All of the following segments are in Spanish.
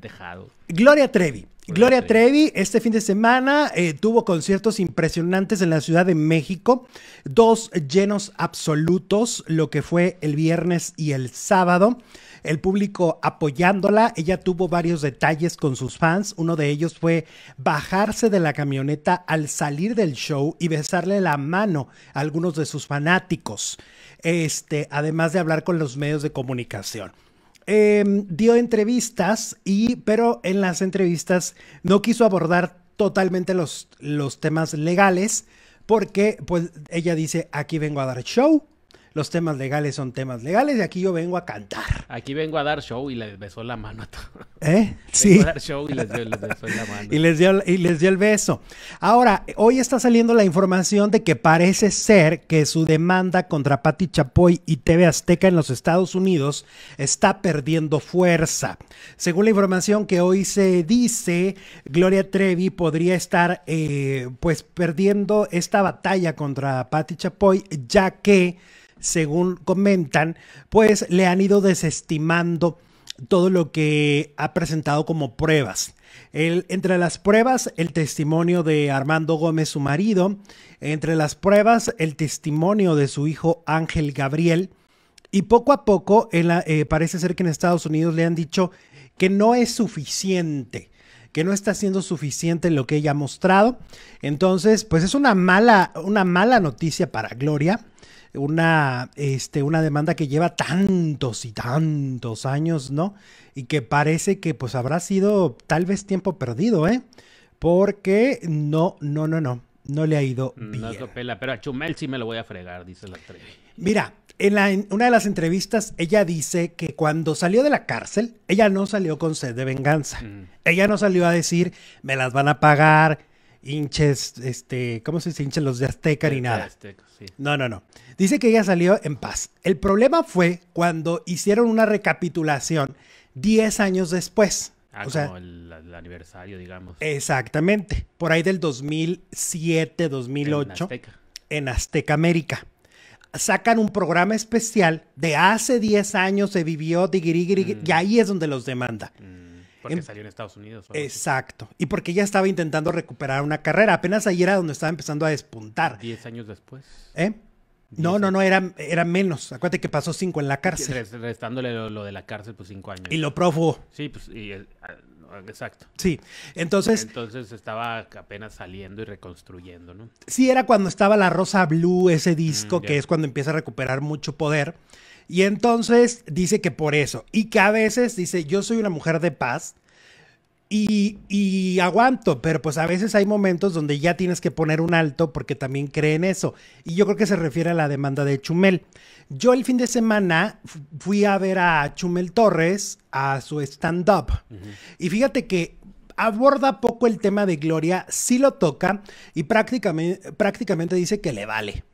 Dejado. Gloria Trevi. Gloria, Trevi este fin de semana eh, tuvo conciertos impresionantes en la Ciudad de México, dos llenos absolutos, lo que fue el viernes y el sábado, el público apoyándola, ella tuvo varios detalles con sus fans, uno de ellos fue bajarse de la camioneta al salir del show y besarle la mano a algunos de sus fanáticos, este, además de hablar con los medios de comunicación. Em, dio entrevistas y, pero en las entrevistas no quiso abordar totalmente los, los temas legales porque, pues, ella dice, aquí vengo a dar show, los temas legales son temas legales y aquí yo vengo a cantar. Aquí vengo a dar show y les besó la mano a todos. ¿Eh? Sí. a dar show y les, dio, y, les dio, el beso. Ahora, hoy está saliendo la información de que parece ser que su demanda contra Patti Chapoy y TV Azteca en los Estados Unidos está perdiendo fuerza. Según la información que hoy se dice, Gloria Trevi podría estar eh, pues perdiendo esta batalla contra Patti Chapoy, ya que según comentan, pues le han ido desestimando todo lo que ha presentado como pruebas. El, entre las pruebas, el testimonio de Armando Gómez, su marido. Entre las pruebas, el testimonio de su hijo Ángel Gabriel. Y poco a poco, eh, parece ser que en Estados Unidos le han dicho que no es suficiente, que no está siendo suficiente lo que ella ha mostrado. Entonces, pues es una mala, una mala noticia para Gloria una, este, una demanda que lleva tantos y tantos años, ¿no? Y que parece que pues habrá sido tal vez tiempo perdido, ¿eh? Porque no, no, no, no, no le ha ido bien. No pela, pero a Chumel sí me lo voy a fregar, dice la Trevi. Mira, en, la, una de las entrevistas ella dice que cuando salió de la cárcel, ella no salió con sed de venganza. Mm. Ella no salió a decir, me las van a pagar, hinches, este, ¿cómo se dice? Hinches los de Azteca ni nada. Azteca, sí. No, no, no. Dice que ella salió en paz. El problema fue cuando hicieron una recapitulación 10 años después. Ah, como el, aniversario, digamos. Exactamente. Por ahí del 2007, 2008. En Azteca. En Azteca América. Sacan un programa especial de hace 10 años se vivió, digiri, mm. y ahí es donde los demanda. Mm. Porque salió en Estados Unidos. Exacto. Y porque ya estaba intentando recuperar una carrera. Apenas ahí era donde estaba empezando a despuntar. Diez años después. ¿Eh? No, no, no, era, era menos. Acuérdate que pasó cinco en la cárcel. Restándole lo, de la cárcel, pues cinco años. Y lo prófugo. Sí, pues, y exacto. Sí, entonces... Entonces estaba apenas saliendo y reconstruyendo, ¿no? Sí, era cuando estaba la Rosa Blue, ese disco, mm, que es cuando empieza a recuperar mucho poder. Y entonces dice que por eso, y que a veces dice, yo soy una mujer de paz y, aguanto, pero pues a veces hay momentos donde ya tienes que poner un alto porque también creen eso. Y yo creo que se refiere a la demanda de Chumel. Yo el fin de semana fui a ver a Chumel Torres a su stand-up. Y fíjate que aborda poco el tema de Gloria, sí lo toca y prácticamente, prácticamente dice que le vale,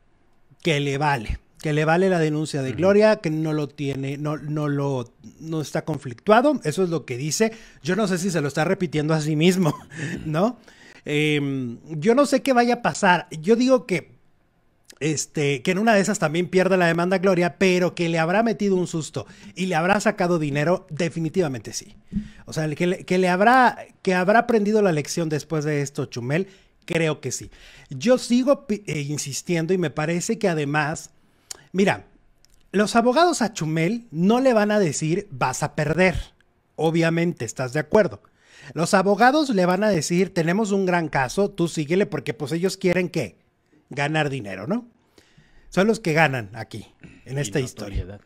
que le vale que le vale la denuncia de Gloria, que no lo tiene, no, no lo, no está conflictuado, eso es lo que dice. Yo no sé si se lo está repitiendo a sí mismo, ¿no? Em, yo no sé qué vaya a pasar. Yo digo que, este, que en una de esas también pierde la demanda Gloria, pero que le habrá metido un susto y le habrá sacado dinero, definitivamente sí. O sea, que le, que le habrá, que habrá aprendido la lección después de esto, Chumel, creo que sí. Yo sigo eh, insistiendo y me parece que además Mira, los abogados a Chumel no le van a decir vas a perder. Obviamente, ¿estás de acuerdo? Los abogados le van a decir tenemos un gran caso, tú síguele porque pues ellos quieren que ganar dinero, ¿no? Son los que ganan aquí, en esta historia.